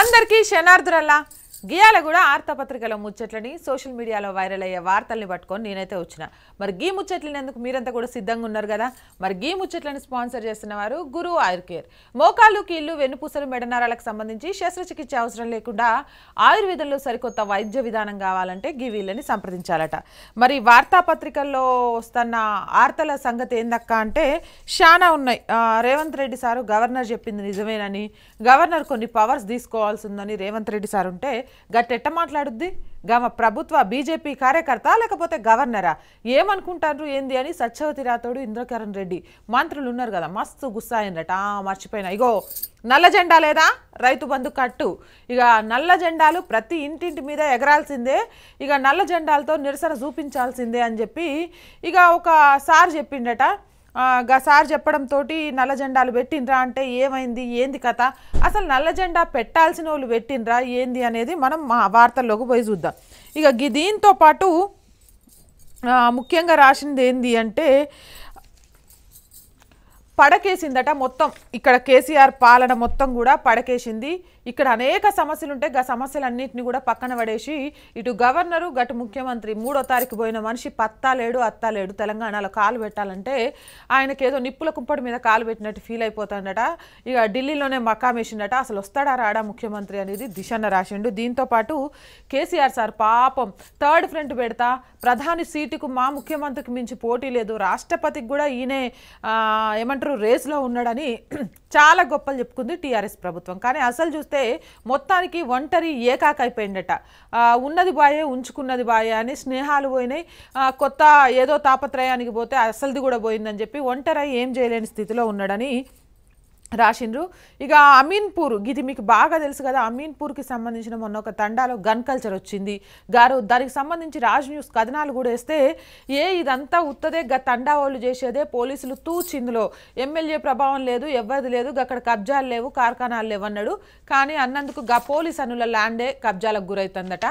అందరికీ శనార్థులల్లా గియాల కూడా ఆర్తపత్రికలో ముచ్చట్లని సోషల్ మీడియాలో వైరల్ అయ్యే వార్తల్ని పట్టుకొని నేనైతే వచ్చిన మరి గీ ముచ్చట్లనేందుకు మీరంతా కూడా సిద్ధంగా ఉన్నారు కదా మరి గీ ముచ్చట్లను స్పాన్సర్ చేస్తున్న వారు గురువు ఆయుర్ కేర్ మోకాలు కీళ్ళు వెన్నుపూసలు మెడనారాలకు సంబంధించి శస్త్రచికిత్స అవసరం లేకుండా ఆయుర్వేదంలో సరికొత్త వైద్య విధానం కావాలంటే గీ వీళ్ళని సంప్రదించాలట మరి వార్తాపత్రికల్లో వస్తున్న వార్తల సంగతి ఏందక్క అంటే చాలా ఉన్నాయి రేవంత్ రెడ్డి సారు గవర్నర్ చెప్పింది నిజమేనని గవర్నర్ కొన్ని పవర్స్ తీసుకోవాల్సిందని రేవంత్ రెడ్డి సార్ ఉంటే గట్టెట్ట మాట్లాడుద్ది గమ ప్రభుత్వ బీజేపీ కార్యకర్త లేకపోతే గవర్నరా ఏమనుకుంటారు ఏంది అని సత్యవతి రాథోడు ఇంద్రకరణ్ రెడ్డి మంత్రులు ఉన్నారు కదా మస్తు గుస్సాయినట మర్చిపోయినా ఇగో నల్ల జెండా లేదా రైతు బంధు కట్టు ఇక నల్ల జెండాలు ప్రతి ఇంటింటి మీద ఎగరాల్సిందే ఇక నల్ల జెండాలతో నిరసన చూపించాల్సిందే అని చెప్పి ఇక ఒక సార్ చెప్పిండట సార్ చెప్పడంతో నల్ల జెండాలు పెట్టిండ్రా అంటే ఏమైంది ఏంది కథ అసలు నల్ల జెండా పెట్టాల్సిన వాళ్ళు పెట్టిండ్రా ఏంది అనేది మనం మా వార్తల్లోకి పోయి చూద్దాం ఇక దీంతో పాటు ముఖ్యంగా రాసింది ఏంది అంటే పడకేసిందట మొత్తం ఇక్కడ కేసీఆర్ పాలన మొత్తం కూడా పడకేసింది ఇక్కడ అనేక సమస్యలు ఉంటాయి ఆ సమస్యలన్నింటినీ కూడా పక్కన పడేసి ఇటు గవర్నరు గటు ముఖ్యమంత్రి మూడో తారీఖు పోయిన మనిషి పత్తా లేడు అత్తా లేడు తెలంగాణలో కాలు పెట్టాలంటే ఆయనకి ఏదో నిప్పుల కుంపటి మీద కాలు పెట్టినట్టు ఫీల్ అయిపోతాడట ఇక ఢిల్లీలోనే మకాం వేసిండట అసలు వస్తాడా రాడా ముఖ్యమంత్రి అనేది దిశన్న రాసిండు దీంతోపాటు కేసీఆర్ సార్ పాపం థర్డ్ ఫ్రంట్ పెడతా ప్రధాని సీటుకు మా ముఖ్యమంత్రికి మించి పోటీ లేదు రాష్ట్రపతికి కూడా ఈయనే ఏమంటారు గారు రేస్లో ఉన్నాడని చాలా గొప్పలు చెప్పుకుంది టీఆర్ఎస్ ప్రభుత్వం కానీ అసలు చూస్తే మొత్తానికి ఒంటరి ఏకాకైపోయిందట ఉన్నది బాయే ఉంచుకున్నది బాయే అని స్నేహాలు పోయినాయి కొత్త ఏదో తాపత్రయానికి పోతే అసలుది కూడా పోయిందని చెప్పి ఒంటరి ఏం చేయలేని స్థితిలో ఉన్నాడని రాసిండ్రు ఇక అమీన్పూర్ ఇది మీకు బాగా తెలుసు కదా అమీన్పూర్కి సంబంధించిన మొన్న ఒక తండాలో గన్ కల్చర్ వచ్చింది గారు దానికి సంబంధించి రాజ్ న్యూస్ కథనాలు కూడా వేస్తే ఏ ఇదంతా ఉత్తదే గ తండా వాళ్ళు చేసేదే పోలీసులు తూచిందులో ఎమ్మెల్యే ప్రభావం లేదు ఎవరిది లేదు అక్కడ కబ్జాలు లేవు కార్ఖానాలు లేవు అన్నాడు కానీ అన్నందుకు గా పోలీస్ అనుల ల్యాండే కబ్జాలకు గురవుతుందట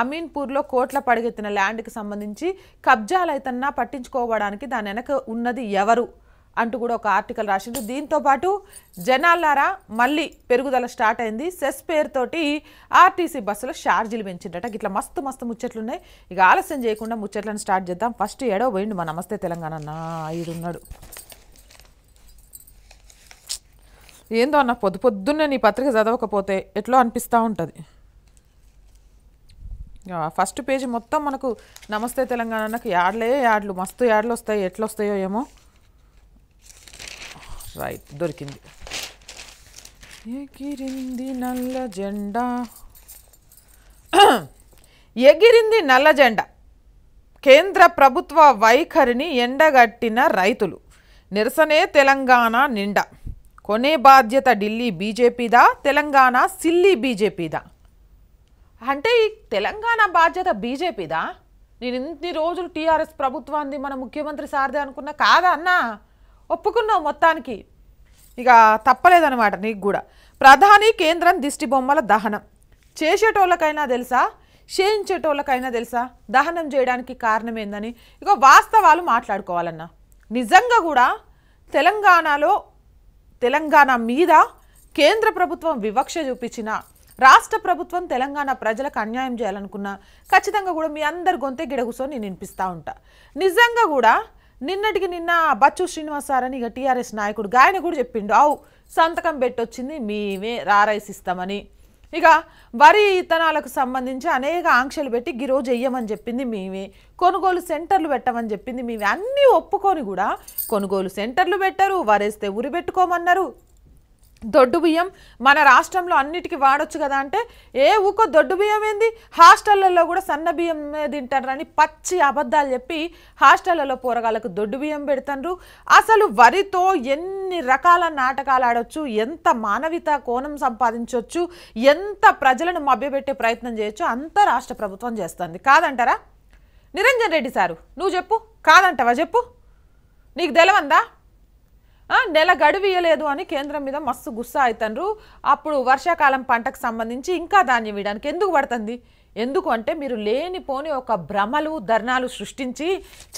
అమీన్పూర్లో కోట్ల పడిగెత్తిన ల్యాండ్కి సంబంధించి కబ్జాలు అవుతున్నా పట్టించుకోవడానికి దాని వెనక ఉన్నది ఎవరు అంటూ కూడా ఒక ఆర్టికల్ రాసిండు దీంతోపాటు జనాలారా మళ్ళీ పెరుగుదల స్టార్ట్ అయింది సెస్ పేరుతోటి ఆర్టీసీ బస్సులో ఛార్జీలు పెంచిందట ఇట్లా మస్తు మస్తు ముచ్చట్లున్నాయి ఇక ఆలస్యం చేయకుండా ముచ్చట్లను స్టార్ట్ చేద్దాం ఫస్ట్ ఏడో పోయిండు మా నమస్తే తెలంగాణ అన్న ఈడున్నాడు ఏందో అన్న పొద్దు పొద్దున్నే నీ పత్రిక చదవకపోతే ఎట్లా అనిపిస్తూ ఉంటుంది ఫస్ట్ పేజీ మొత్తం మనకు నమస్తే తెలంగాణ యాడ్లే యాడ్లు మస్తు యాడ్లు వస్తాయి ఎట్లొస్తాయో ఏమో రైట్ దొరికింది ఎగిరింది నల్ల జెండా ఎగిరింది నల్ల జెండా కేంద్ర ప్రభుత్వ వైఖరిని ఎండగట్టిన రైతులు నిరసనే తెలంగాణ నిండా కొనే బాధ్యత ఢిల్లీ బీజేపీదా తెలంగాణ సిల్లీ బీజేపీదా అంటే ఈ తెలంగాణ బాధ్యత బీజేపీదా నేను ఇన్ని రోజులు టీఆర్ఎస్ ప్రభుత్వాన్ని మన ముఖ్యమంత్రి సారదే అనుకున్నా కాదా అన్నా ఒప్పుకున్నావు మొత్తానికి ఇక తప్పలేదన్నమాట నీకు కూడా ప్రధాని కేంద్రం దిష్టి బొమ్మల దహనం చేసేటోళ్ళకైనా తెలుసా క్షయించేటోళ్ళకైనా తెలుసా దహనం చేయడానికి కారణం ఏందని ఇక వాస్తవాలు మాట్లాడుకోవాలన్నా నిజంగా కూడా తెలంగాణలో తెలంగాణ మీద కేంద్ర ప్రభుత్వం వివక్ష చూపించిన రాష్ట్ర ప్రభుత్వం తెలంగాణ ప్రజలకు అన్యాయం చేయాలనుకున్నా ఖచ్చితంగా కూడా మీ అందరి గొంతే గిడగుసో నేను వినిపిస్తూ ఉంటా నిజంగా కూడా నిన్నటికి నిన్న బచ్చు శ్రీనివాసారని ఇక టీఆర్ఎస్ నాయకుడు గాయన కూడా చెప్పిండు అవు సంతకం పెట్టొచ్చింది మేమే రారైస్ ఇస్తామని ఇక వరి ఇత్తనాలకు సంబంధించి అనేక ఆంక్షలు పెట్టి గిరోజు వెయ్యమని చెప్పింది మేమే కొనుగోలు సెంటర్లు పెట్టమని చెప్పింది మేమే అన్నీ ఒప్పుకొని కూడా కొనుగోలు సెంటర్లు పెట్టరు వరేస్తే ఉరి పెట్టుకోమన్నారు దొడ్డు బియ్యం మన రాష్ట్రంలో అన్నిటికీ వాడొచ్చు కదా అంటే ఏ ఊకో దొడ్డు బియ్యం ఏంది హాస్టళ్లలో కూడా సన్న బియ్యం తింటారని పచ్చి అబద్ధాలు చెప్పి హాస్టళ్లలో పోరగాళ్ళకు దొడ్డు బియ్యం పెడతారు అసలు వరితో ఎన్ని రకాల నాటకాలు ఆడొచ్చు ఎంత మానవిత కోణం సంపాదించవచ్చు ఎంత ప్రజలను మభ్యపెట్టే ప్రయత్నం చేయొచ్చు అంత రాష్ట్ర ప్రభుత్వం చేస్తుంది కాదంటారా నిరంజన్ రెడ్డి సారు నువ్వు చెప్పు కాదంటవా చెప్పు నీకు తెలవందా నెల గడువియలేదు అని కేంద్రం మీద మస్తు గుస్సా అవుతారు అప్పుడు వర్షాకాలం పంటకు సంబంధించి ఇంకా ధాన్యం వేయడానికి ఎందుకు పడుతుంది ఎందుకు అంటే మీరు లేనిపోని ఒక భ్రమలు ధర్నాలు సృష్టించి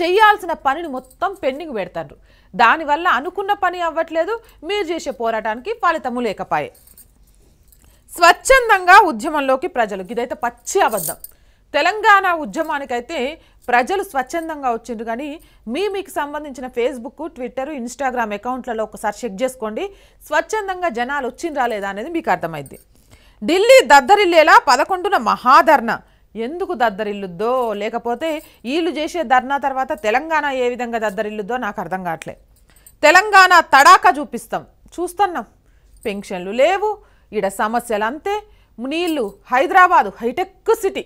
చేయాల్సిన పనిని మొత్తం పెండింగ్ పెడతారు దానివల్ల అనుకున్న పని అవ్వట్లేదు మీరు చేసే పోరాటానికి ఫలితము లేకపాయే స్వచ్ఛందంగా ఉద్యమంలోకి ప్రజలు ఇదైతే పచ్చి అబద్ధం తెలంగాణ ఉద్యమానికైతే ప్రజలు స్వచ్ఛందంగా వచ్చిండ్రు కానీ మీ మీకు సంబంధించిన ఫేస్బుక్ ట్విట్టర్ ఇన్స్టాగ్రామ్ అకౌంట్లలో ఒకసారి చెక్ చేసుకోండి స్వచ్ఛందంగా జనాలు వచ్చిండ్రా లేదా అనేది మీకు అర్థమైంది ఢిల్లీ దద్దరిల్లేలా పదకొండున మహాధర్ణ ఎందుకు దద్దరిల్లుద్దో లేకపోతే వీళ్ళు చేసే ధర్నా తర్వాత తెలంగాణ ఏ విధంగా దద్దరిల్లుద్దో నాకు అర్థం కావట్లే తెలంగాణ తడాక చూపిస్తాం చూస్తున్నాం పెన్షన్లు లేవు ఈడ సమస్యలు అంతే నీళ్ళు హైదరాబాదు హైటెక్ సిటీ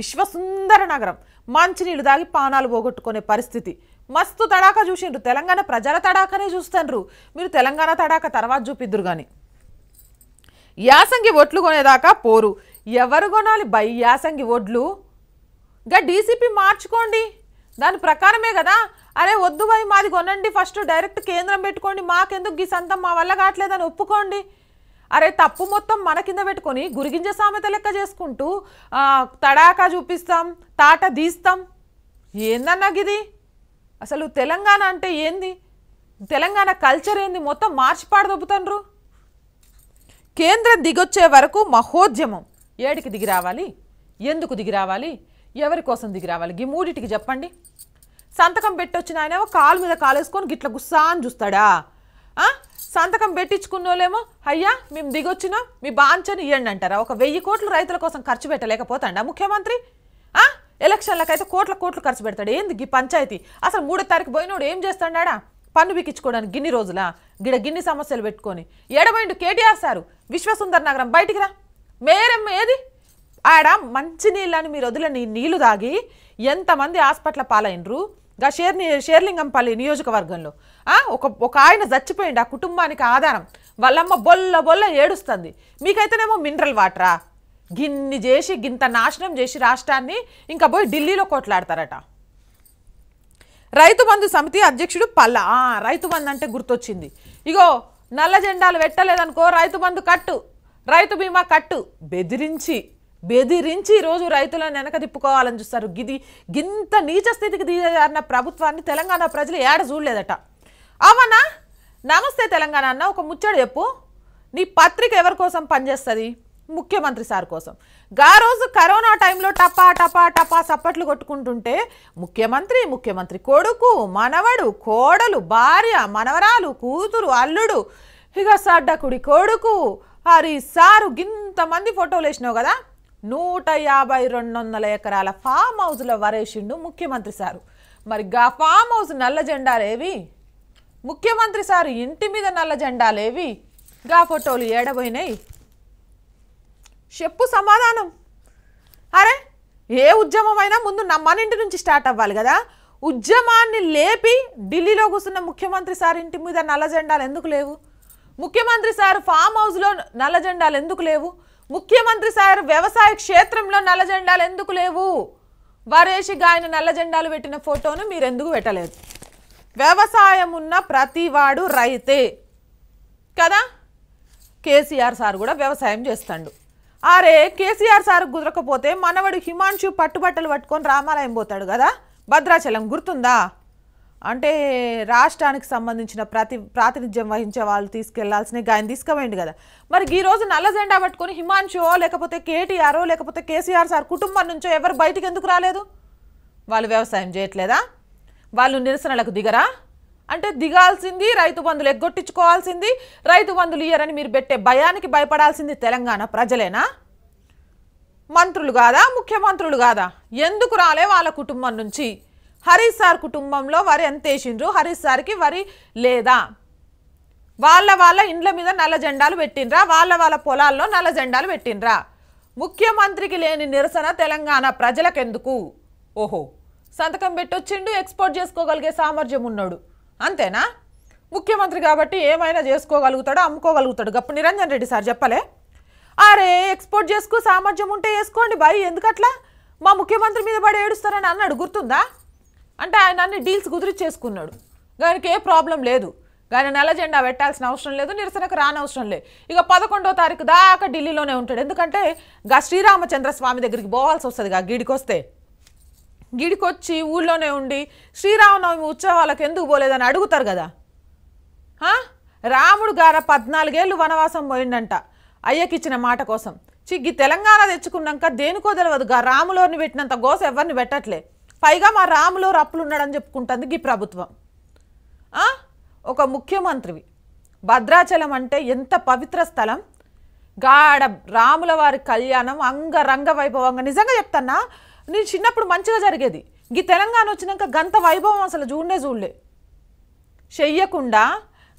విశ్వసుందర నగరం మంచినీళ్ళు తాగి పానాలు పోగొట్టుకునే పరిస్థితి మస్తు తడాక చూసిండ్రు తెలంగాణ ప్రజల తడాకనే చూస్తుండ్రు మీరు తెలంగాణ తడాక తర్వాత చూపిద్దురు కానీ యాసంగి ఓట్లు కొనేదాకా పోరు ఎవరు కొనాలి బై యాసంగి ఓట్లు గా డీసీపీ మార్చుకోండి దాని ప్రకారమే కదా అరే వద్దు బై మాది కొనండి ఫస్ట్ డైరెక్ట్ కేంద్రం పెట్టుకోండి మాకెందుకు గీ సంతం మా వల్ల కావట్లేదని ఒప్పుకోండి అరే తప్పు మొత్తం మన కింద పెట్టుకొని గురిగింజ సామెత లెక్క చేసుకుంటూ తడాకా చూపిస్తాం తాట తీస్తాం ఏందన్నా గిది అసలు తెలంగాణ అంటే ఏంది తెలంగాణ కల్చర్ ఏంది మొత్తం మార్చి పాడదొబ్బుతాన్రు కేంద్రం దిగొచ్చే వరకు మహోద్యమం ఏడికి దిగి రావాలి ఎందుకు దిగి రావాలి ఎవరి కోసం దిగి రావాలి ఈ మూడిటికి చెప్పండి సంతకం పెట్టొచ్చిన ఆయన కాలు మీద కాలేసుకొని గిట్ల గుస్సా అని చూస్తాడా సంతకం పెట్టించుకున్నోలేమో అయ్యా మేము దిగొచ్చినాం మీ బాంచని ఇవ్వండి అంటారా ఒక వెయ్యి కోట్లు రైతుల కోసం ఖర్చు పెట్టలేకపోతాడా ముఖ్యమంత్రి ఎలక్షన్లకైతే కోట్ల కోట్లు ఖర్చు పెడతాడు ఏంది ఈ పంచాయతీ అసలు మూడో తారీఖు పోయినోడు ఏం చేస్తాడా పన్ను బిక్కించుకోవడానికి గిన్ని రోజులా గిడ గిన్ని సమస్యలు పెట్టుకొని ఎడబైండు కేటీఆర్ సారు విశ్వసుందర్ నగరం బయటికి రా మేరమ్మ ఏది ఆడ మంచి నీళ్ళని మీరు వదిలని నీళ్లు తాగి ఎంతమంది హాస్పిటల్ పాలైనరు గా షేర్ని షేర్లింగంపల్లి నియోజకవర్గంలో ఒక ఒక ఆయన చచ్చిపోయింది ఆ కుటుంబానికి ఆధారం వాళ్ళమ్మ బొల్ల బొల్ల ఏడుస్తుంది మీకైతేనేమో మినరల్ వాటరా గిన్ని చేసి గింత నాశనం చేసి రాష్ట్రాన్ని ఇంకా పోయి ఢిల్లీలో కొట్లాడతారట రైతు బంధు సమితి అధ్యక్షుడు పల్ల రైతు బంధు అంటే గుర్తొచ్చింది ఇగో నల్ల జెండాలు పెట్టలేదనుకో రైతు బంధు కట్టు రైతు బీమా కట్టు బెదిరించి బెదిరించి ఈరోజు రైతులను వెనక తిప్పుకోవాలని చూస్తారు గిది గింత నీచ స్థితికి దిగజారిన ప్రభుత్వాన్ని తెలంగాణ ప్రజలు ఏడ చూడలేదట అవనా నమస్తే తెలంగాణ అన్న ఒక ముచ్చడు చెప్పు నీ పత్రిక ఎవరి కోసం పనిచేస్తుంది ముఖ్యమంత్రి సార్ కోసం గా రోజు కరోనా టైంలో టపా టపా టపా సప్పట్లు కొట్టుకుంటుంటే ముఖ్యమంత్రి ముఖ్యమంత్రి కొడుకు మనవడు కోడలు భార్య మనవరాలు కూతురు అల్లుడు ఇక సడ్డకుడి కొడుకు అరి సారు గింతమంది ఫోటోలు వేసినావు కదా నూట యాభై రెండు వందల ఎకరాల ఫామ్ హౌస్లో వరేసిండు ముఖ్యమంత్రి సారు మరి గా ఫామ్ హౌస్ నల్ల జెండాలేవి ముఖ్యమంత్రి సారు ఇంటి మీద నల్ల జెండాలేవి గా ఫోటోలు ఏడబోయినాయి చెప్పు సమాధానం అరే ఏ ఉద్యమమైనా ముందు మన ఇంటి నుంచి స్టార్ట్ అవ్వాలి కదా ఉద్యమాన్ని లేపి ఢిల్లీలో కూర్చున్న ముఖ్యమంత్రి సార్ ఇంటి మీద నల్ల జెండాలు ఎందుకు లేవు ముఖ్యమంత్రి సార్ ఫామ్ హౌస్లో నల్ల జెండాలు ఎందుకు లేవు ముఖ్యమంత్రి సార్ వ్యవసాయ క్షేత్రంలో నల్ల జెండాలు ఎందుకు లేవు వరేషిగా ఆయన నల్ల జెండాలు పెట్టిన ఫోటోను మీరు ఎందుకు పెట్టలేదు వ్యవసాయం ఉన్న ప్రతివాడు రైతే కదా కేసీఆర్ సార్ కూడా వ్యవసాయం చేస్తాడు అరే కేసీఆర్ సార్ కుదరకపోతే మనవడు హిమాంషు పట్టుబట్టలు పట్టుకొని రామాలయం పోతాడు కదా భద్రాచలం గుర్తుందా అంటే రాష్ట్రానికి సంబంధించిన ప్రతి ప్రాతినిధ్యం వహించే వాళ్ళు తీసుకెళ్లాల్సిన ఆయన తీసుకుపోయింది కదా మరి ఈ రోజు నల్ల జెండా పట్టుకొని హిమాంశో లేకపోతే కేటీఆర్ లేకపోతే కేసీఆర్ సార్ కుటుంబం నుంచో ఎవరు బయటకు ఎందుకు రాలేదు వాళ్ళు వ్యవసాయం చేయట్లేదా వాళ్ళు నిరసనలకు దిగరా అంటే దిగాల్సింది రైతు బంధులు ఎగ్గొట్టించుకోవాల్సింది రైతు బంధులు ఇయ్యరని మీరు పెట్టే భయానికి భయపడాల్సింది తెలంగాణ ప్రజలేనా మంత్రులు కాదా ముఖ్యమంత్రులు కాదా ఎందుకు రాలే వాళ్ళ కుటుంబం నుంచి హరీష్ సార్ కుటుంబంలో వరి ఎంత వేసిండ్రు హరీష్ సార్కి వరి లేదా వాళ్ళ వాళ్ళ ఇండ్ల మీద నల్ల జెండాలు పెట్టినరా వాళ్ళ వాళ్ళ పొలాల్లో నల్ల జెండాలు పెట్టినరా ముఖ్యమంత్రికి లేని నిరసన తెలంగాణ ప్రజలకెందుకు ఓహో సంతకం పెట్టొచ్చిండు ఎక్స్పోర్ట్ చేసుకోగలిగే సామర్థ్యం ఉన్నాడు అంతేనా ముఖ్యమంత్రి కాబట్టి ఏమైనా చేసుకోగలుగుతాడో అమ్ముకోగలుగుతాడు గప్పు నిరంజన్ రెడ్డి సార్ చెప్పలే అరే ఎక్స్పోర్ట్ చేసుకో సామర్థ్యం ఉంటే వేసుకోండి బాయ్ ఎందుకట్లా మా ముఖ్యమంత్రి మీద పడి ఏడుస్తారని అన్నాడు గుర్తుందా అంటే ఆయన అన్ని డీల్స్ కుదిరిచ్చేసుకున్నాడు దానికి ఏ ప్రాబ్లం లేదు కానీ నెల జెండా పెట్టాల్సిన అవసరం లేదు నిరసనకు రానవసరం లేదు ఇక పదకొండో తారీఖు దాకా ఢిల్లీలోనే ఉంటాడు ఎందుకంటే గా శ్రీరామచంద్ర స్వామి దగ్గరికి పోవాల్సి వస్తుంది గా గీడికొస్తే గిడికొచ్చి ఊళ్ళోనే ఉండి శ్రీరామనవమి ఉత్సవాలకు ఎందుకు పోలేదని అడుగుతారు కదా రాముడు గార పద్నాలుగేళ్ళు వనవాసం పోయిండంట అయ్యకిచ్చిన మాట కోసం చిగ్గి తెలంగాణ తెచ్చుకున్నాక దేనికో తెలియదు గా రాములోని పెట్టినంత గోస ఎవరిని పెట్టట్లే పైగా మా రాములో రప్పులున్నాడని చెప్పుకుంటుంది గీ ప్రభుత్వం ఒక ముఖ్యమంత్రివి భద్రాచలం అంటే ఎంత పవిత్ర స్థలం గాడ రాముల వారి కళ్యాణం అంగరంగ వైభవంగా నిజంగా చెప్తానా నేను చిన్నప్పుడు మంచిగా జరిగేది ఈ తెలంగాణ వచ్చినాక గంత వైభవం అసలు చూడనే చూడలే చెయ్యకుండా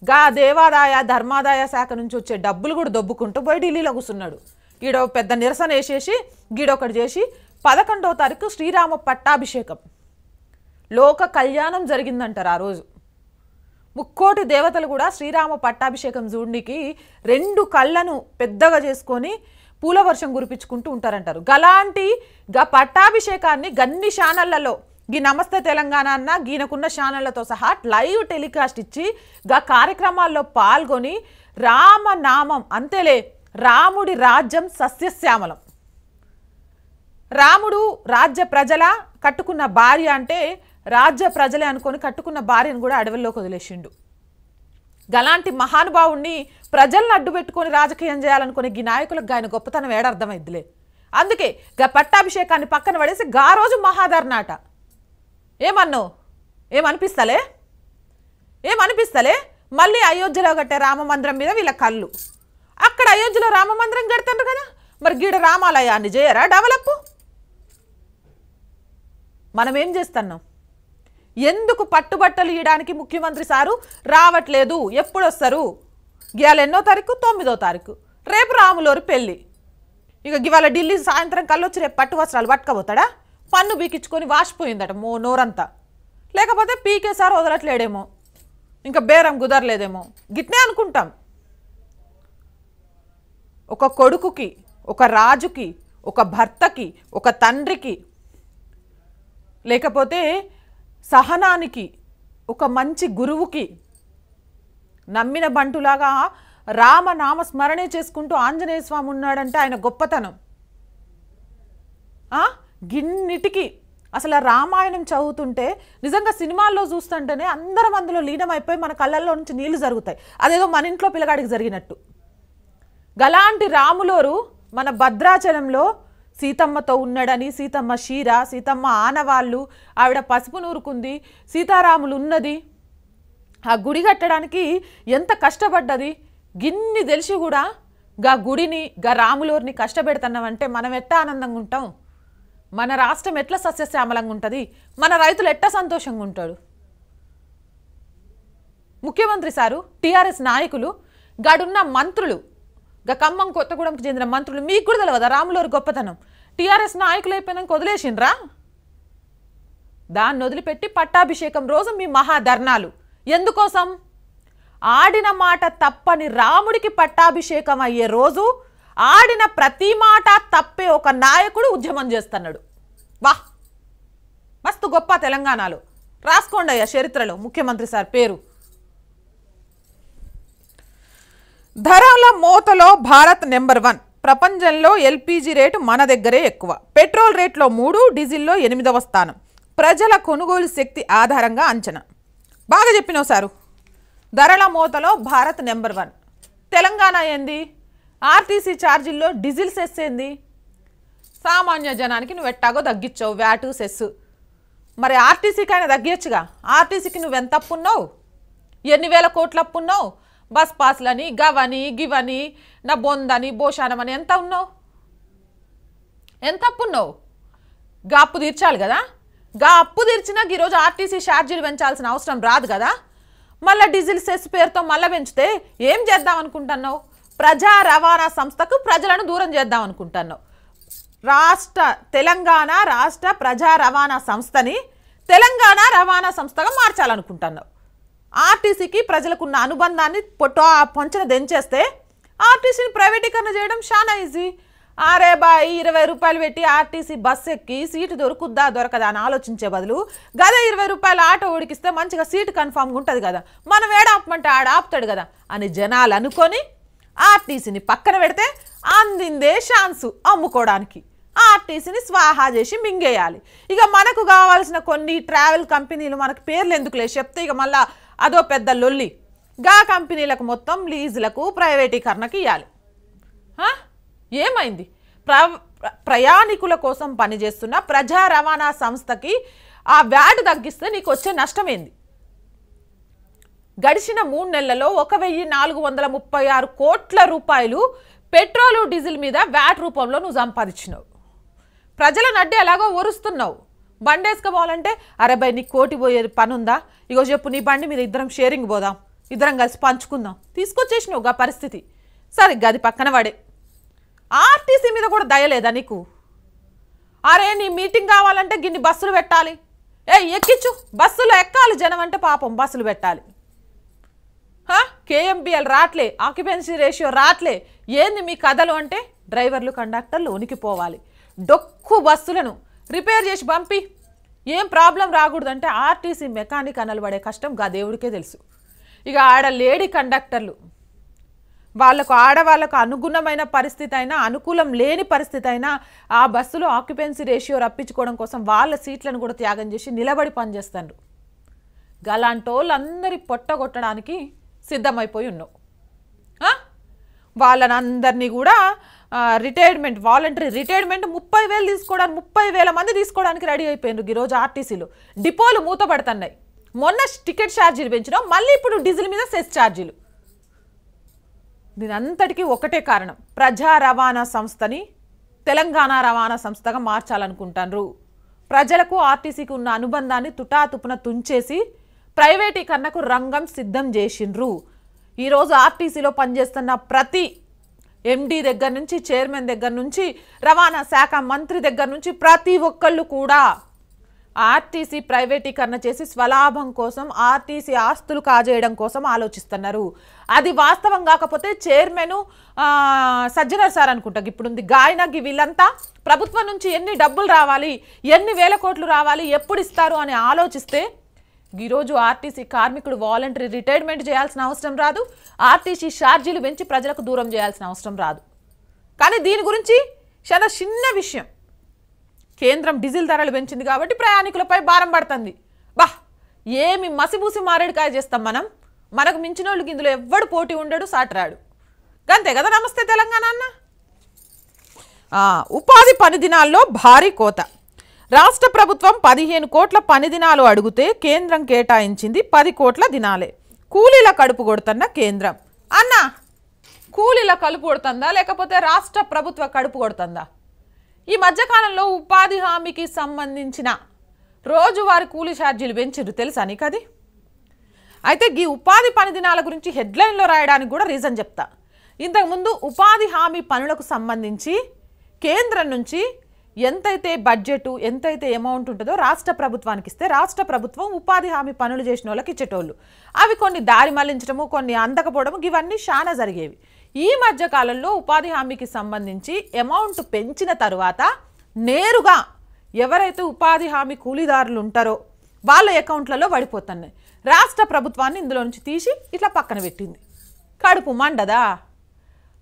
గా దేవాదాయ ధర్మాదాయ శాఖ నుంచి వచ్చే డబ్బులు కూడా దొబ్బుకుంటూ పోయి ఢిల్లీలో కూర్చున్నాడు ఈడో పెద్ద నిరసన వేసేసి గీడొకటి చేసి పదకొండవ తారీఖు శ్రీరామ పట్టాభిషేకం లోక కళ్యాణం జరిగిందంటారు ఆ రోజు ముక్కోటి దేవతలు కూడా శ్రీరామ పట్టాభిషేకం చూడడానికి రెండు కళ్ళను పెద్దగా చేసుకొని పూల వర్షం కురిపించుకుంటూ ఉంటారంటారు గలాంటి గ పట్టాభిషేకాన్ని గన్ని ఛానళ్లలో గీ నమస్తే తెలంగాణ అన్న గీనకున్న ఛానళ్లతో సహా లైవ్ టెలికాస్ట్ ఇచ్చి గా కార్యక్రమాల్లో పాల్గొని రామనామం అంతేలే రాముడి రాజ్యం సస్యశ్యామలం రాముడు రాజ్య ప్రజల కట్టుకున్న భార్య అంటే రాజ్య ప్రజలే అనుకొని కట్టుకున్న భార్యను కూడా అడవుల్లోకి వదిలేసిండు గలాంటి మహానుభావుణ్ణి ప్రజలను అడ్డు పెట్టుకొని రాజకీయం చేయాలనుకునే ఈ నాయకులకు ఆయన గొప్పతనం ఏడర్థమైద్దిలే అందుకే గా పట్టాభిషేకాన్ని పక్కన పడేసి గా రోజు మహాధర్నాట నాట ఏమనిపిస్తలే ఏమనిపిస్తలే మళ్ళీ అయోధ్యలో కట్టే రామ మందిరం మీద వీళ్ళ కళ్ళు అక్కడ అయోధ్యలో రామ మందిరం కడతారు కదా మరి గీడ రామాలయాన్ని చేయరా డెవలప్ మనం ఏం చేస్తున్నాం ఎందుకు పట్టుబట్టలు ఇయడానికి ముఖ్యమంత్రి సారు రావట్లేదు ఎప్పుడొస్తారు ఇవాళ ఎన్నో తారీఖు తొమ్మిదో తారీఖు రేపు రాములోరు పెళ్ళి ఇక ఇవాళ ఢిల్లీ సాయంత్రం వచ్చి రేపు పట్టు వస్త్రాలు పట్టుకపోతాడా పన్ను బీకించుకొని వాసిపోయిందట మో నోరంతా లేకపోతే పీకేసార్ వదలట్లేడేమో ఇంకా బేరం కుదరలేదేమో గిట్నే అనుకుంటాం ఒక కొడుకుకి ఒక రాజుకి ఒక భర్తకి ఒక తండ్రికి లేకపోతే సహనానికి ఒక మంచి గురువుకి నమ్మిన బంటులాగా రామ నామ స్మరణే చేసుకుంటూ ఆంజనేయ స్వామి ఉన్నాడంటే ఆయన గొప్పతనం గిన్నిటికి అసలు రామాయణం చదువుతుంటే నిజంగా సినిమాల్లో చూస్తుంటేనే అందరం అందులో లీనమైపోయి మన కళ్ళల్లో నుంచి నీళ్లు జరుగుతాయి అదేదో మన ఇంట్లో పిల్లగాడికి జరిగినట్టు గలాంటి రాములోరు మన భద్రాచలంలో సీతమ్మతో ఉన్నాడని సీతమ్మ షీర సీతమ్మ ఆనవాళ్ళు ఆవిడ పసుపు నూరుకుంది సీతారాములు ఉన్నది ఆ గుడి కట్టడానికి ఎంత కష్టపడ్డది గిన్ని తెలిసి కూడా గా గుడిని గా రాములూరిని కష్టపెడుతున్నామంటే మనం ఎట్లా ఆనందంగా ఉంటాం మన రాష్ట్రం ఎట్లా సస్యశ్యామలంగా ఉంటుంది మన రైతులు ఎట్లా సంతోషంగా ఉంటాడు ముఖ్యమంత్రి సారు టీఆర్ఎస్ నాయకులు గాడున్న మంత్రులు గా ఖమ్మం కొత్తగూడెంకి చెందిన మంత్రులు మీకు కూడా తెలియదా రాములూరి గొప్పతనం టీఆర్ఎస్ నాయకులు అయిపోయినాక వదిలేసిండ్రా దాన్ని వదిలిపెట్టి పట్టాభిషేకం రోజు మీ మహాధర్నాలు ఎందుకోసం ఆడిన మాట తప్పని రాముడికి పట్టాభిషేకం అయ్యే రోజు ఆడిన ప్రతి మాట తప్పే ఒక నాయకుడు ఉద్యమం చేస్తున్నాడు వా మస్తు గొప్ప తెలంగాణలో రాసుకోండి అయ్యా చరిత్రలో ముఖ్యమంత్రి సార్ పేరు ధరల మూతలో భారత్ నెంబర్ వన్ ప్రపంచంలో ఎల్పిజి రేటు మన దగ్గరే ఎక్కువ పెట్రోల్ రేట్లో మూడు డీజిల్లో ఎనిమిదవ స్థానం ప్రజల కొనుగోలు శక్తి ఆధారంగా అంచనా బాగా చెప్పినావు సారు ధరల మోతలో భారత్ నెంబర్ వన్ తెలంగాణ ఏంది ఆర్టీసీ ఛార్జీల్లో డీజిల్ సెస్ ఏంది సామాన్య జనానికి నువ్వు ఎట్టాగో తగ్గించావు వ్యాటు సెస్ మరి ఆర్టీసీకి అయినా తగ్గించగా ఆర్టీసీకి నువ్వెంత అప్పున్నావు ఎన్ని వేల కోట్ల అప్పున్నావు బస్ పాస్లని గవని గివని నా బొందని భోషానమని ఎంత ఉన్నావు ఎంత అప్పున్నావు గా అప్పు తీర్చాలి కదా గా అప్పు తీర్చినా ఈరోజు ఆర్టీసీ ఛార్జీలు పెంచాల్సిన అవసరం రాదు కదా మళ్ళా డీజిల్ సెస్ పేరుతో మళ్ళా పెంచితే ఏం చేద్దాం అనుకుంటున్నావు ప్రజా రవాణా సంస్థకు ప్రజలను దూరం చేద్దాం అనుకుంటున్నావు రాష్ట్ర తెలంగాణ రాష్ట్ర ప్రజా రవాణా సంస్థని తెలంగాణ రవాణా సంస్థగా మార్చాలనుకుంటున్నావు ఆర్టీసీకి ప్రజలకున్న అనుబంధాన్ని పొట్ట పొంచన దెంచేస్తే ఆర్టీసీని ప్రైవేటీకరణ చేయడం చాలా ఈజీ ఆరే బాయ్ ఇరవై రూపాయలు పెట్టి ఆర్టీసీ బస్ ఎక్కి సీటు దొరుకుద్దా దొరకదా అని ఆలోచించే బదులు గదే ఇరవై రూపాయలు ఆటో ఉడికిస్తే మంచిగా సీటు కన్ఫామ్గా ఉంటుంది కదా మనం ఏడాపమంటే ఆడ ఆపుతాడు కదా అని జనాలు అనుకొని ఆర్టీసీని పక్కన పెడితే అందిందే ఛాన్సు అమ్ముకోవడానికి ఆర్టీసీని స్వాహా చేసి మింగేయాలి ఇక మనకు కావాల్సిన కొన్ని ట్రావెల్ కంపెనీలు మనకు పేర్లు ఎందుకులే చెప్తే ఇక మళ్ళా అదో పెద్ద లొల్లి గా కంపెనీలకు మొత్తం లీజులకు ప్రైవేటీకరణకి ఇవ్వాలి ఏమైంది ప్ర ప్రయాణికుల కోసం పనిచేస్తున్న ప్రజా రవాణా సంస్థకి ఆ వ్యాట్ తగ్గిస్తే నీకు వచ్చే నష్టమేంది గడిచిన మూడు నెలలలో ఒక వెయ్యి నాలుగు వందల ముప్పై ఆరు కోట్ల రూపాయలు పెట్రోలు డీజిల్ మీద వ్యాట్ రూపంలో నువ్వు సంపాదించినావు ప్రజల నడ్డి ఎలాగో ఒరుస్తున్నావు బండి వేసుకోవాలంటే అరే భయ్ నీ కోటి పోయే పని ఉందా ఇగో చెప్పు నీ బండి మీద ఇద్దరం షేరింగ్ పోదాం ఇద్దరం కలిసి పంచుకుందాం తీసుకొచ్చేసినావు గా పరిస్థితి సరే గది పక్కన వాడే ఆర్టీసీ మీద కూడా దయలేదా నీకు అరే నీ మీటింగ్ కావాలంటే గిన్ని బస్సులు పెట్టాలి ఏ ఎక్కించు బస్సులు ఎక్కాలి జనం అంటే పాపం బస్సులు పెట్టాలి కేఎంపీఎల్ రాట్లే ఆక్యుపెన్సీ రేషియో రాట్లే ఏంది మీ కథలు అంటే డ్రైవర్లు కండక్టర్లు ఉనికిపోవాలి డొక్కు బస్సులను రిపేర్ చేసి పంపి ఏం ప్రాబ్లం రాకూడదంటే ఆర్టీసీ మెకానిక్ అనలబడే కష్టం గా దేవుడికే తెలుసు ఇక ఆడ లేడీ కండక్టర్లు వాళ్ళకు ఆడవాళ్ళకు అనుగుణమైన పరిస్థితి అయినా అనుకూలం లేని పరిస్థితి అయినా ఆ బస్సులో ఆక్యుపెన్సీ రేషియో రప్పించుకోవడం కోసం వాళ్ళ సీట్లను కూడా త్యాగం చేసి నిలబడి పనిచేస్తారు గలాంటోళ్ళందరి పొట్టగొట్టడానికి సిద్ధమైపోయి ఉన్నావు వాళ్ళని అందరినీ కూడా రిటైర్మెంట్ వాలంటరీ రిటైర్మెంట్ ముప్పై వేలు తీసుకోవడానికి ముప్పై వేల మంది తీసుకోవడానికి రెడీ అయిపోయినారు ఈరోజు ఆర్టీసీలు డిపోలు మూతపడుతున్నాయి మొన్న టికెట్ ఛార్జీలు పెంచినాం మళ్ళీ ఇప్పుడు డీజిల్ మీద సెస్ ఛార్జీలు దీనంతటికీ ఒకటే కారణం ప్రజా రవాణా సంస్థని తెలంగాణ రవాణా సంస్థగా మార్చాలనుకుంటారు ప్రజలకు ఆర్టీసీకి ఉన్న అనుబంధాన్ని తుటాతుపున తుంచేసి ప్రైవేటీకరణకు రంగం సిద్ధం చేసిండ్రు ఈరోజు ఆర్టీసీలో పనిచేస్తున్న ప్రతి ఎండీ దగ్గర నుంచి చైర్మన్ దగ్గర నుంచి రవాణా శాఖ మంత్రి దగ్గర నుంచి ప్రతి ఒక్కళ్ళు కూడా ఆర్టీసీ ప్రైవేటీకరణ చేసి స్వలాభం కోసం ఆర్టీసీ ఆస్తులు కాజేయడం కోసం ఆలోచిస్తున్నారు అది వాస్తవం కాకపోతే చైర్మన్ సజ్జనర్ సార్ అనుకుంటా ఉంది గాయనకి వీళ్ళంతా ప్రభుత్వం నుంచి ఎన్ని డబ్బులు రావాలి ఎన్ని వేల కోట్లు రావాలి ఎప్పుడు ఇస్తారు అని ఆలోచిస్తే ఈరోజు ఆర్టీసీ కార్మికుడు వాలంటరీ రిటైర్మెంట్ చేయాల్సిన అవసరం రాదు ఆర్టీసీ ఛార్జీలు పెంచి ప్రజలకు దూరం చేయాల్సిన అవసరం రాదు కానీ దీని గురించి చాలా చిన్న విషయం కేంద్రం డీజిల్ ధరలు పెంచింది కాబట్టి ప్రయాణికులపై భారం పడుతుంది బా ఏమి మసిబూసి మారేడుకాయ చేస్తాం మనం మనకు మించిన వాళ్ళకి ఇందులో ఎవ్వడు పోటీ ఉండడు సాటరాడు అంతే కదా నమస్తే తెలంగాణ అన్న ఉపాధి పని దినాల్లో భారీ కోత రాష్ట్ర ప్రభుత్వం పదిహేను కోట్ల పని దినాలు అడిగితే కేంద్రం కేటాయించింది పది కోట్ల దినాలే కూలీల కడుపు కొడుతున్న కేంద్రం అన్న కూలీల కలుపు కొడుతుందా లేకపోతే రాష్ట్ర ప్రభుత్వ కడుపు కొడుతుందా ఈ మధ్యకాలంలో ఉపాధి హామీకి సంబంధించిన రోజువారి కూలీ ఛార్జీలు పెంచారు తెలుసా నీకు అది అయితే ఈ ఉపాధి పని దినాల గురించి హెడ్లైన్లో రాయడానికి కూడా రీజన్ చెప్తా ఇంతకుముందు ఉపాధి హామీ పనులకు సంబంధించి కేంద్రం నుంచి ఎంతైతే బడ్జెట్ ఎంతైతే అమౌంట్ ఉంటుందో రాష్ట్ర ప్రభుత్వానికి ఇస్తే రాష్ట్ర ప్రభుత్వం ఉపాధి హామీ పనులు చేసిన వాళ్ళకి ఇచ్చేటోళ్ళు అవి కొన్ని దారి మళ్లించడము కొన్ని అందకపోవడము ఇవన్నీ చాలా జరిగేవి ఈ మధ్య కాలంలో ఉపాధి హామీకి సంబంధించి అమౌంట్ పెంచిన తర్వాత నేరుగా ఎవరైతే ఉపాధి హామీ కూలీదారులు ఉంటారో వాళ్ళ అకౌంట్లలో పడిపోతున్నాయి రాష్ట్ర ప్రభుత్వాన్ని ఇందులో నుంచి తీసి ఇట్లా పక్కన పెట్టింది కడుపు మండదా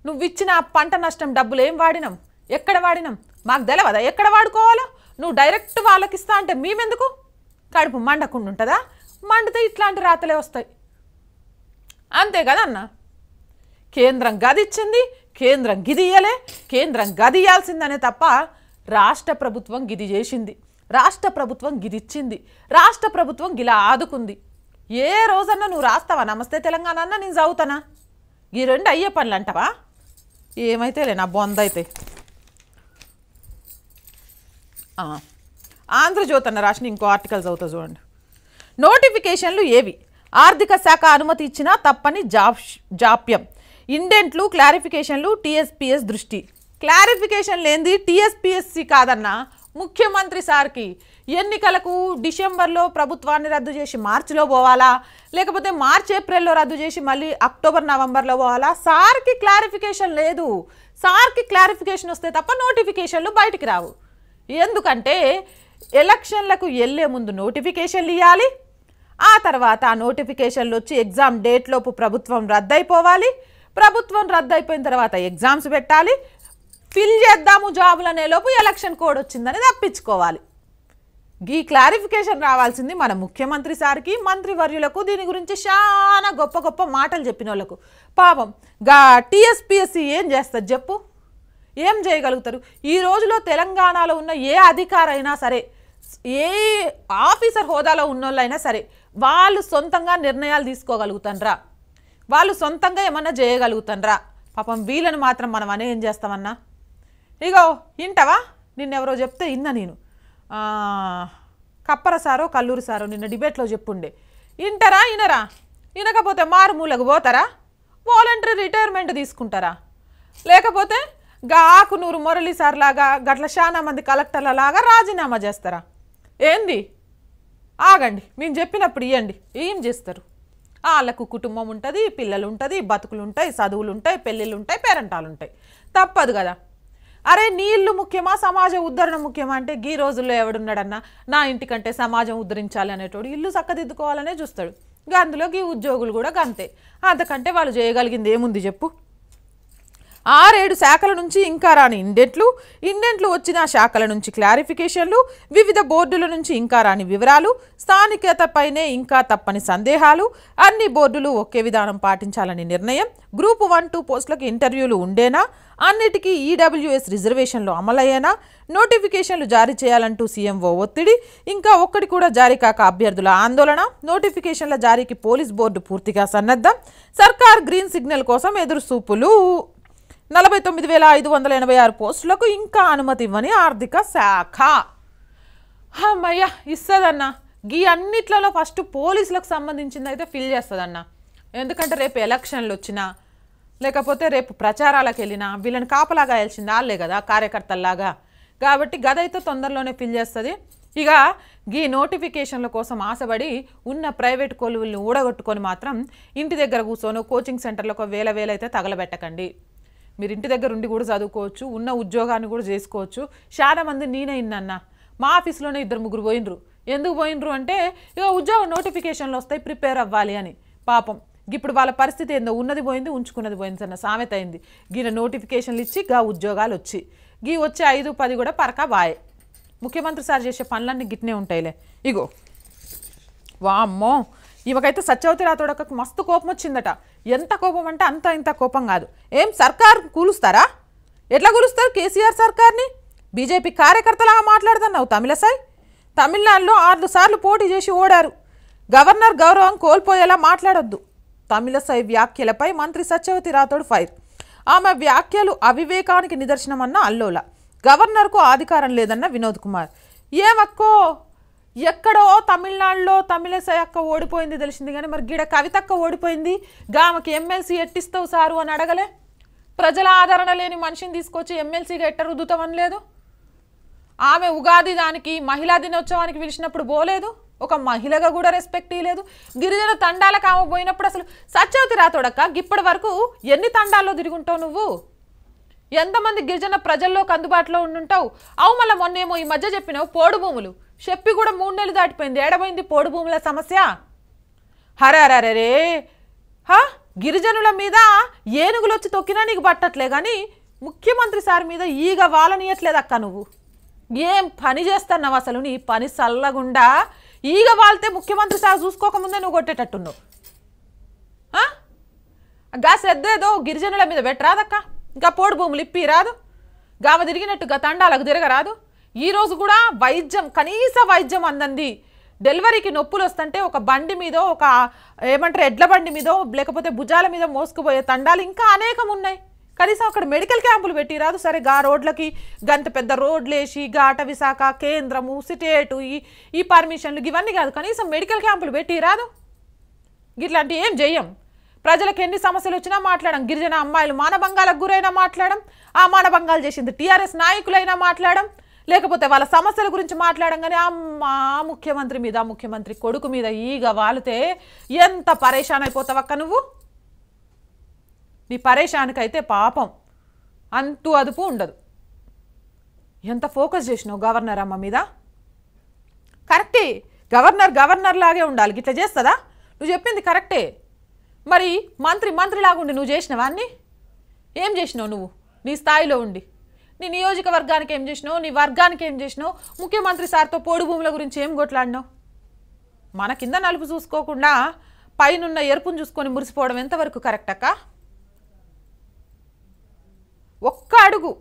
నువ్విచ్చిన పంట నష్టం డబ్బులు ఏం వాడినాం ఎక్కడ వాడినాం మాకు తెలవదా ఎక్కడ వాడుకోవాలో నువ్వు డైరెక్ట్ వాళ్ళకి ఇస్తా అంటే మేమెందుకు కడుపు మండకుండా ఉంటుందా మండితే ఇట్లాంటి రాతలే వస్తాయి అంతే కదా అన్నా కేంద్రం గదిచ్చింది కేంద్రం గిదియలే కేంద్రం గదియాల్సిందనే తప్ప రాష్ట్ర ప్రభుత్వం గిది చేసింది రాష్ట్ర ప్రభుత్వం గిదిచ్చింది రాష్ట్ర ప్రభుత్వం గిలా ఆదుకుంది ఏ రోజన్నా నువ్వు రాస్తావా నమస్తే తెలంగాణ అన్న నేను చదువుతానా ఈ రెండు అయ్యే పనులు అంటావా లే నా బొంద అయితే ఆంధ్రజ్యోతి అన్న రాసిన ఇంకో ఆర్టికల్ చదువుతా చూడండి నోటిఫికేషన్లు ఏవి ఆర్థిక శాఖ అనుమతి ఇచ్చినా తప్పని జాప్యం ఇండెంట్లు క్లారిఫికేషన్లు టీఎస్పీఎస్ దృష్టి క్లారిఫికేషన్ లేనిది టీఎస్పీఎస్సీ కాదన్నా ముఖ్యమంత్రి సార్కి ఎన్నికలకు డిసెంబర్లో ప్రభుత్వాన్ని రద్దు చేసి మార్చిలో పోవాలా లేకపోతే మార్చి ఏప్రిల్లో రద్దు చేసి మళ్ళీ అక్టోబర్ నవంబర్లో పోవాలా సార్కి క్లారిఫికేషన్ లేదు సార్కి క్లారిఫికేషన్ వస్తే తప్ప నోటిఫికేషన్లు బయటికి రావు ఎందుకంటే ఎలక్షన్లకు వెళ్ళే ముందు నోటిఫికేషన్లు ఇవ్వాలి ఆ తర్వాత ఆ నోటిఫికేషన్లు వచ్చి ఎగ్జామ్ డేట్లోపు ప్రభుత్వం రద్దయిపోవాలి ప్రభుత్వం రద్దయిపోయిన తర్వాత ఎగ్జామ్స్ పెట్టాలి ఫిల్ చేద్దాము జాబులు అనేలోపు ఎలక్షన్ కోడ్ వచ్చిందని తప్పించుకోవాలి ఈ క్లారిఫికేషన్ రావాల్సింది మన ముఖ్యమంత్రి సార్కి మంత్రివర్యులకు దీని గురించి చాలా గొప్ప గొప్ప మాటలు చెప్పిన వాళ్ళకు పాపం గా టీఎస్పిఎస్సి ఏం చేస్తుంది చెప్పు ఏం చేయగలుగుతారు ఈ రోజులో తెలంగాణలో ఉన్న ఏ అధికారైనా సరే ఏ ఆఫీసర్ హోదాలో ఉన్నోళ్ళైనా సరే వాళ్ళు సొంతంగా నిర్ణయాలు తీసుకోగలుగుతారా వాళ్ళు సొంతంగా ఏమన్నా చేయగలుగుతానరా పాపం వీళ్ళని మాత్రం మనం అనే ఏం చేస్తామన్నా ఇగో ఇంటవా నిన్నెవరో చెప్తే ఇందా నేను కప్పర సారో కల్లూరు సారో నిన్న డిబేట్లో చెప్పుండే ఇంటరా ఇనరా ఇనకపోతే మారుమూలకు పోతారా వాలంటరీ రిటైర్మెంట్ తీసుకుంటారా లేకపోతే నూరు మురళీ సార్ లాగా గట్ల చాలా మంది కలెక్టర్ల లాగా రాజీనామా చేస్తారా ఏంది ఆగండి మేము చెప్పినప్పుడు ఇవ్వండి ఏం చేస్తారు వాళ్ళకు కుటుంబం ఉంటుంది పిల్లలు ఉంటుంది బతుకులు ఉంటాయి చదువులు ఉంటాయి పెళ్ళిళ్ళు ఉంటాయి పేరెంటాలు ఉంటాయి తప్పదు కదా అరే నీళ్లు ముఖ్యమా సమాజ ఉద్ధరణ ముఖ్యమా అంటే గీ రోజుల్లో ఎవడున్నాడన్నా నా ఇంటికంటే సమాజం ఉద్ధరించాలి అనేటోడు ఇల్లు చక్కదిద్దుకోవాలనే చూస్తాడు అందులో ఉద్యోగులు కూడా అంతే అంతకంటే వాళ్ళు చేయగలిగింది ఏముంది చెప్పు ఆరేడు శాఖల నుంచి ఇంకా రాని ఇండెంట్లు ఇండెంట్లు వచ్చిన శాఖల నుంచి క్లారిఫికేషన్లు వివిధ బోర్డుల నుంచి ఇంకా రాని వివరాలు స్థానికతపైనే ఇంకా తప్పని సందేహాలు అన్ని బోర్డులు ఒకే విధానం పాటించాలని నిర్ణయం గ్రూప్ వన్ టూ పోస్టులకు ఇంటర్వ్యూలు ఉండేనా అన్నిటికీ ఈడబ్ల్యూఎస్ రిజర్వేషన్లు అమలయ్యేనా నోటిఫికేషన్లు జారీ చేయాలంటూ సీఎంఓ ఒత్తిడి ఇంకా ఒక్కటి కూడా జారీ కాక అభ్యర్థుల ఆందోళన నోటిఫికేషన్ల జారీకి పోలీస్ బోర్డు పూర్తిగా సన్నద్ధం సర్కార్ గ్రీన్ సిగ్నల్ కోసం చూపులు నలభై తొమ్మిది వేల ఐదు వందల ఎనభై ఆరు పోస్టులకు ఇంకా అనుమతి ఇవ్వని ఆర్థిక శాఖ అమ్మయ్యా ఇస్తుందన్న గీ అన్నిట్లలో ఫస్ట్ పోలీసులకు సంబంధించింది అయితే ఫిల్ చేస్తుందన్న ఎందుకంటే రేపు ఎలక్షన్లు వచ్చినా లేకపోతే రేపు ప్రచారాలకు వెళ్ళినా వీళ్ళని కాపలాగా వేయాల్సింది వాళ్ళే కదా కార్యకర్తల్లాగా కాబట్టి గదైతే తొందరలోనే ఫిల్ చేస్తుంది ఇక గీ నోటిఫికేషన్ల కోసం ఆశపడి ఉన్న ప్రైవేట్ కొలువుల్ని ఊడగొట్టుకొని మాత్రం ఇంటి దగ్గర కూర్చొని కోచింగ్ సెంటర్లకు వేల వేలైతే తగలబెట్టకండి మీరు ఇంటి దగ్గర ఉండి కూడా చదువుకోవచ్చు ఉన్న ఉద్యోగాన్ని కూడా చేసుకోవచ్చు చాలా మంది నేనే అన్న మా ఆఫీస్లోనే ఇద్దరు ముగ్గురు పోయినరు ఎందుకు పోయినరు అంటే ఇక ఉద్యోగ నోటిఫికేషన్లు వస్తాయి ప్రిపేర్ అవ్వాలి అని పాపం ఇప్పుడు వాళ్ళ పరిస్థితి ఏందో ఉన్నది పోయింది ఉంచుకున్నది పోయింది సన్న సామెత అయింది గీన నోటిఫికేషన్లు ఇచ్చి గా ఉద్యోగాలు వచ్చి గీ వచ్చే ఐదు పది కూడా పరక బాయే ముఖ్యమంత్రి సార్ చేసే పనులన్నీ గిట్నే ఉంటాయిలే ఇగో వామ్మో ఈమెకైతే సత్యవతి రాథోడకు మస్తు కోపం వచ్చిందట ఎంత కోపం అంటే అంత ఇంత కోపం కాదు ఏం సర్కార్ కూలుస్తారా ఎట్లా కూలుస్తారు కేసీఆర్ సర్కార్ని బీజేపీ కార్యకర్తలాగా మాట్లాడుతున్నావు తమిళసాయి తమిళనాడులో ఆరు సార్లు పోటీ చేసి ఓడారు గవర్నర్ గౌరవం కోల్పోయేలా మాట్లాడొద్దు తమిళసాయి వ్యాఖ్యలపై మంత్రి సత్యవతి రాథోడ్ ఫైర్ ఆమె వ్యాఖ్యలు అవివేకానికి నిదర్శనమన్న అల్లోల గవర్నర్కు అధికారం లేదన్న వినోద్ కుమార్ ఏమక్కో ఎక్కడో తమిళనాడులో తమిళస అక్క ఓడిపోయింది తెలిసింది కానీ మరి గిడ కవితక్క ఓడిపోయింది గామకి ఎమ్మెల్సీ ఎట్టిస్తావు సారు అని అడగలే ప్రజల ఆదరణ లేని మనిషిని తీసుకొచ్చి ఎమ్మెల్సీగా ఎట్ట రుద్దుతామని లేదు ఆమె ఉగాది దానికి మహిళా దినోత్సవానికి పిలిచినప్పుడు పోలేదు ఒక మహిళగా కూడా రెస్పెక్ట్ ఇవ్వలేదు గిరిజన తండాలకు ఆమె పోయినప్పుడు అసలు సత్యవతి రాతోడక్క ఇప్పటి వరకు ఎన్ని తండాల్లో తిరుగుంటావు నువ్వు ఎంతమంది గిరిజన ప్రజల్లోకి అందుబాటులో ఉండుంటావు అవు మళ్ళీ మొన్నేమో ఈ మధ్య చెప్పినావు పోడు భూములు చెప్పి కూడా మూడు నెలలు దాటిపోయింది ఏడబోయింది పోడు భూముల సమస్య హరారరే హా గిరిజనుల మీద ఏనుగులు వచ్చి తొక్కినా నీకు పట్టట్లే కానీ ముఖ్యమంత్రి సార్ మీద ఈగ వాలనియట్లేదు అక్క నువ్వు ఏం పని చేస్తున్నావు అసలు నీ పని చల్లగుండా ఈగ వాళ్తే ముఖ్యమంత్రి సార్ చూసుకోకముందే నువ్వు కొట్టేటట్టున్నావు గా శ్రద్ధేదో గిరిజనుల మీద పెట్టరాదక్క ఇంకా పోడు భూములు ఇప్పి రాదు గావ తిరిగినట్టు గా తండాలకు తిరగరాదు ఈరోజు కూడా వైద్యం కనీస వైద్యం అందంది డెలివరీకి నొప్పులు వస్తుంటే ఒక బండి మీద ఒక ఏమంటారు ఎడ్ల బండి మీద లేకపోతే భుజాల మీద మోసుకుపోయే తండాలు ఇంకా అనేకం ఉన్నాయి కనీసం అక్కడ మెడికల్ క్యాంపులు పెట్టి రాదు సరే గా రోడ్లకి గంత పెద్ద రోడ్లు వేసి ఘాట విశాఖ కేంద్రము సిటేటు ఈ ఈ పర్మిషన్లు ఇవన్నీ కాదు కనీసం మెడికల్ క్యాంపులు పెట్టి రాదు ఇట్లాంటి ఏం చేయం ప్రజలకు ఎన్ని సమస్యలు వచ్చినా మాట్లాడడం గిరిజన అమ్మాయిలు మానభంగాలకు గురైనా మాట్లాడడం ఆ మానభంగాలు చేసింది టీఆర్ఎస్ నాయకులైనా మాట్లాడడం లేకపోతే వాళ్ళ సమస్యల గురించి మాట్లాడంగానే ఆ ముఖ్యమంత్రి మీద ముఖ్యమంత్రి కొడుకు మీద ఈగ వాలితే ఎంత పరేషాన్ అయిపోతావక్క నువ్వు నీ పరేషానికైతే పాపం అంతూ అదుపు ఉండదు ఎంత ఫోకస్ చేసినావు గవర్నర్ అమ్మ మీద కరెక్టే గవర్నర్ గవర్నర్ లాగే ఉండాలి ఇట్లా చేస్తుందా నువ్వు చెప్పింది కరెక్టే మరి మంత్రి మంత్రిలాగుండి నువ్వు చేసినవా అన్నీ ఏం చేసినావు నువ్వు నీ స్థాయిలో ఉండి నీ నియోజకవర్గానికి ఏం చేసినావు నీ వర్గానికి ఏం చేసినావు ముఖ్యమంత్రి సార్తో పోడు భూముల గురించి ఏం కొట్లాడినావు మన కింద నలుపు చూసుకోకుండా పైనున్న ఎరుపును చూసుకొని మురిసిపోవడం ఎంతవరకు కరెక్ట్ అక్క ఒక్క అడుగు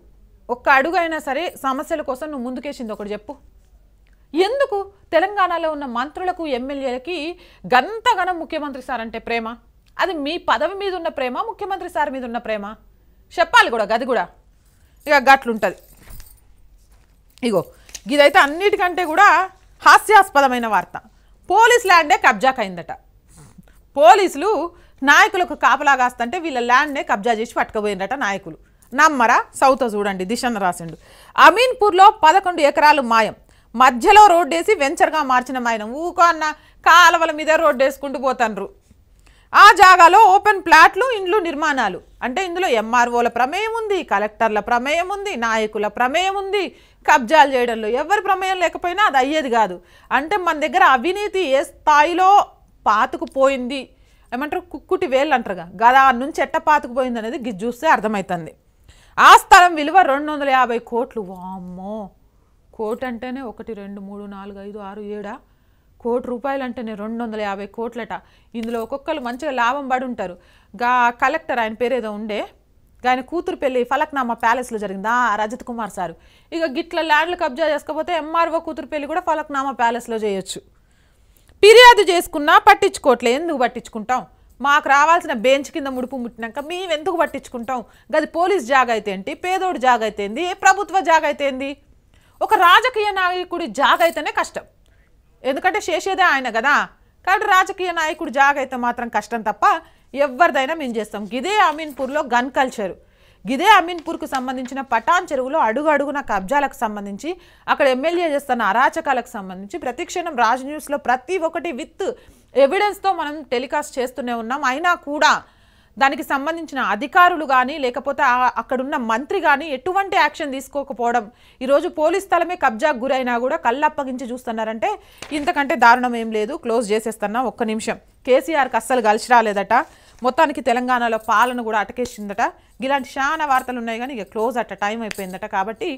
ఒక్క అడుగు అయినా సరే సమస్యల కోసం నువ్వు ముందుకేసింది ఒకటి చెప్పు ఎందుకు తెలంగాణలో ఉన్న మంత్రులకు ఎమ్మెల్యేలకి గంతగనం ముఖ్యమంత్రి సార్ అంటే ప్రేమ అది మీ పదవి మీద ఉన్న ప్రేమ ముఖ్యమంత్రి సార్ మీద ఉన్న ప్రేమ చెప్పాలి కూడా గది కూడా ఇక గట్లుంటుంది ఇగో ఇదైతే అన్నిటికంటే కూడా హాస్యాస్పదమైన వార్త పోలీస్ ల్యాండే కబ్జాకైందట పోలీసులు నాయకులకు కాపలా కాస్తంటే వీళ్ళ ల్యాండ్నే కబ్జా చేసి పట్టుకుపోయిందట నాయకులు నమ్మరా సౌత్ చూడండి దిశన రాసిండు అమీన్పూర్లో పదకొండు ఎకరాలు మాయం మధ్యలో రోడ్డేసి వెంచర్గా మార్చిన మాయనం ఊకో అన్న కాలవల మీద రోడ్డు వేసుకుంటూ పోతాన్రు ఆ జాగాలో ఓపెన్ ప్లాట్లు ఇండ్లు నిర్మాణాలు అంటే ఇందులో ఎంఆర్ఓల ప్రమేయం ఉంది కలెక్టర్ల ప్రమేయం ఉంది నాయకుల ప్రమేయం ఉంది కబ్జాలు చేయడంలో ఎవరి ప్రమేయం లేకపోయినా అది అయ్యేది కాదు అంటే మన దగ్గర అవినీతి ఏ స్థాయిలో పాతుకుపోయింది ఏమంటారు కుక్కుటి వేలు అంటారుగా గదా నుంచి ఎట్ట పాతుకుపోయింది అనేది గిజ్ చూస్తే అర్థమవుతుంది ఆ స్థలం విలువ రెండు వందల యాభై కోట్లు వామ్మో కోటి అంటేనే ఒకటి రెండు మూడు నాలుగు ఐదు ఆరు ఏడా కోటి రూపాయలు అంటేనే రెండు వందల యాభై కోట్లట ఇందులో ఒక్కొక్కరు మంచిగా లాభం పడి ఉంటారు గా కలెక్టర్ ఆయన పేరు ఏదో ఉండే ఆయన కూతురు పెళ్ళి ఫలక్నామా ప్యాలెస్లో జరిగిందా రజత్ కుమార్ సారు ఇక గిట్ల ల్యాండ్లు కబ్జా చేసుకోకపోతే ఎంఆర్ఓ కూతురు పెళ్ళి కూడా ఫలక్నామా ప్యాలెస్లో చేయొచ్చు ఫిర్యాదు చేసుకున్నా పట్టించుకోవట్లే ఎందుకు పట్టించుకుంటాం మాకు రావాల్సిన బెంచ్ కింద ముడుపు ముట్టినాక మేము ఎందుకు పట్టించుకుంటాం గది పోలీస్ జాగ అయితే ఏంటి పేదోడు జాగ అయితే ప్రభుత్వ జాగ అయితే ఒక రాజకీయ నాయకుడి జాగ అయితేనే కష్టం ఎందుకంటే చేసేదే ఆయన కదా కాబట్టి రాజకీయ నాయకుడు అయితే మాత్రం కష్టం తప్ప ఎవరిదైనా మేము చేస్తాం గిదే అమీన్పూర్లో గన్ కల్చరు గిదే అమీన్పూర్కు సంబంధించిన పటాన్ చెరువులో అడుగు అడుగున కబ్జాలకు సంబంధించి అక్కడ ఎమ్మెల్యే చేస్తున్న అరాచకాలకు సంబంధించి ప్రతిక్షణం రాజ్ న్యూస్లో ప్రతి ఒక్కటి విత్ ఎవిడెన్స్తో మనం టెలికాస్ట్ చేస్తూనే ఉన్నాం అయినా కూడా దానికి సంబంధించిన అధికారులు కానీ లేకపోతే అక్కడున్న మంత్రి కానీ ఎటువంటి యాక్షన్ తీసుకోకపోవడం ఈరోజు పోలీస్ స్థలమే కబ్జాకు గురైనా కూడా కళ్ళప్పగించి చూస్తున్నారంటే ఇంతకంటే దారుణం ఏం లేదు క్లోజ్ చేసేస్తున్నా ఒక్క నిమిషం కేసీఆర్కి అస్సలు కలిసి రాలేదట మొత్తానికి తెలంగాణలో పాలన కూడా అటకేసిందట ఇలాంటి చాలా వార్తలు ఉన్నాయి కానీ ఇక క్లోజ్ అట్ట టైం అయిపోయిందట కాబట్టి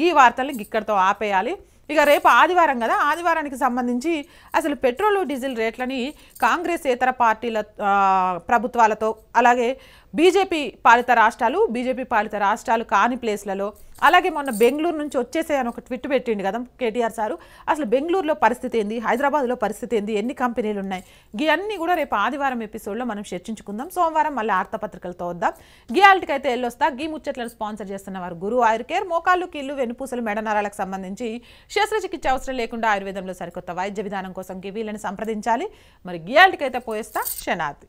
గీ వార్తల్ని ఇక్కడితో ఆపేయాలి ఇక రేపు ఆదివారం కదా ఆదివారానికి సంబంధించి అసలు పెట్రోల్ డీజిల్ రేట్లని కాంగ్రెస్ ఇతర పార్టీల ప్రభుత్వాలతో అలాగే బీజేపీ పాలిత రాష్ట్రాలు బీజేపీ పాలిత రాష్ట్రాలు కాని ప్లేస్లలో అలాగే మొన్న బెంగళూరు నుంచి వచ్చేసే అని ఒక ట్విట్ పెట్టిండు కదా కేటీఆర్ సారు అసలు బెంగళూరులో పరిస్థితి ఏంది హైదరాబాద్లో పరిస్థితి ఏంది ఎన్ని కంపెనీలు ఉన్నాయి ఇవన్నీ కూడా రేపు ఆదివారం ఎపిసోడ్లో మనం చర్చించుకుందాం సోమవారం మళ్ళీ వార్తాపత్రికలతో వద్దాం గియాల్ట్కి అయితే వెళ్ళొస్తా గీ ముచ్చట్లను స్పాన్సర్ చేస్తున్న వారు గురువు ఆయుర్ కేర్ మోకాళ్ళు కీళ్ళు వెనుపూసలు మెడనరాలకు సంబంధించి శస్త్రచికిత్స అవసరం లేకుండా ఆయుర్వేదంలో సరికొత్త వైద్య విధానం కోసం వీళ్ళని సంప్రదించాలి మరి గియాల్ట్కి అయితే పోయేస్తా శనాది